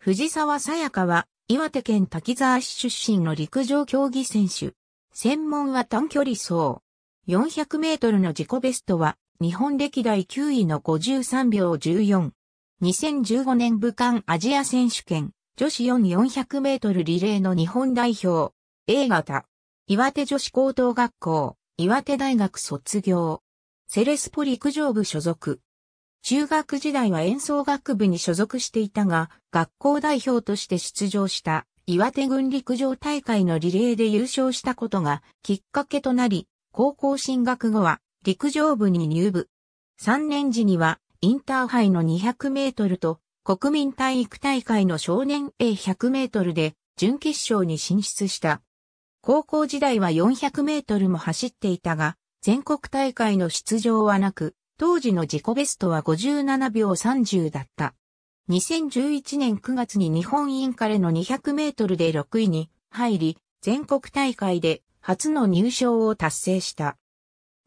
藤沢さやかは、岩手県滝沢市出身の陸上競技選手。専門は短距離走。400メートルの自己ベストは、日本歴代9位の53秒14。2015年武漢アジア選手権、女子4400メートルリレーの日本代表。A 型。岩手女子高等学校、岩手大学卒業。セレスポ陸上部所属。中学時代は演奏学部に所属していたが、学校代表として出場した岩手軍陸上大会のリレーで優勝したことがきっかけとなり、高校進学後は陸上部に入部。3年時にはインターハイの200メートルと国民体育大会の少年 A100 メートルで準決勝に進出した。高校時代は400メートルも走っていたが、全国大会の出場はなく、当時の自己ベストは57秒30だった。2011年9月に日本インカレの200メートルで6位に入り、全国大会で初の入賞を達成した。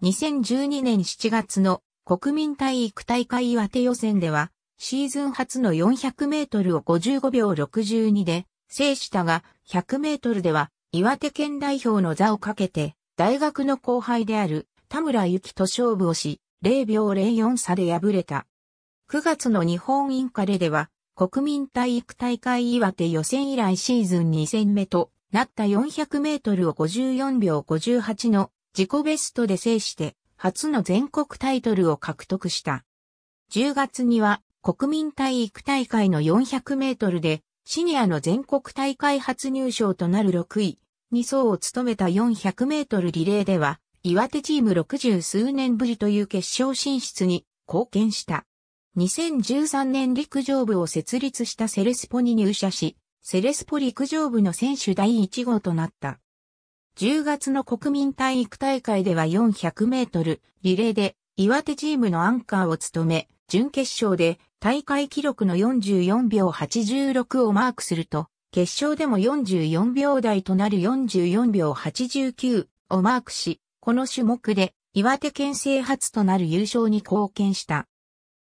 2012年7月の国民体育大会岩手予選では、シーズン初の400メートルを55秒62で制したが、100メートルでは岩手県代表の座をかけて、大学の後輩である田村幸と勝負をし、0秒04差で敗れた。9月の日本インカレでは、国民体育大会岩手予選以来シーズン2戦目となった400メートルを54秒58の自己ベストで制して、初の全国タイトルを獲得した。10月には国民体育大会の400メートルでシニアの全国大会初入賞となる6位、2走を務めた400メートルリレーでは岩手チーム60数年ぶりという決勝進出に貢献した。2013年陸上部を設立したセレスポに入社し、セレスポ陸上部の選手第1号となった。10月の国民体育大会では400メートルリレーで岩手チームのアンカーを務め、準決勝で大会記録の44秒86をマークすると、決勝でも44秒台となる44秒89をマークし、この種目で岩手県勢初となる優勝に貢献した。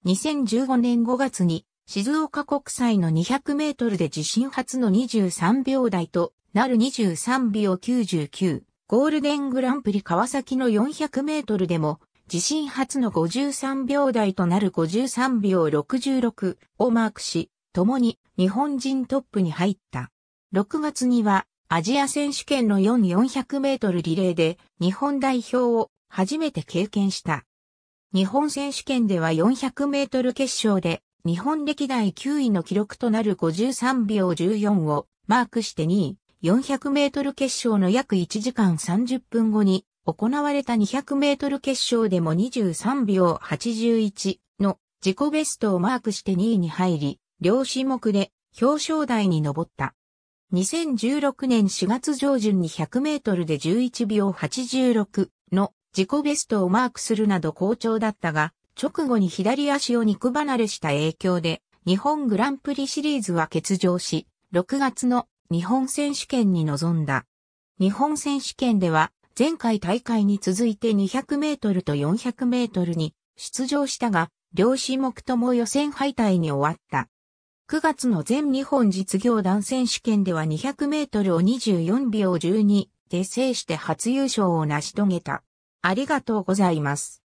2015年5月に静岡国際の200メートルで自身初の23秒台となる23秒99。ゴールデングランプリ川崎の400メートルでも自身初の53秒台となる53秒66をマークし、共に日本人トップに入った。6月にはアジア選手権の4400メートルリレーで日本代表を初めて経験した。日本選手権では400メートル決勝で日本歴代9位の記録となる53秒14をマークして2位、400メートル決勝の約1時間30分後に行われた200メートル決勝でも23秒81の自己ベストをマークして2位に入り、両種目で表彰台に上った。2016年4月上旬に100メートルで11秒86の自己ベストをマークするなど好調だったが、直後に左足を肉離れした影響で、日本グランプリシリーズは欠場し、6月の日本選手権に臨んだ。日本選手権では、前回大会に続いて200メートルと400メートルに出場したが、両種目とも予選敗退に終わった。9月の全日本実業団選手権では200メートルを24秒12で制して初優勝を成し遂げた。ありがとうございます。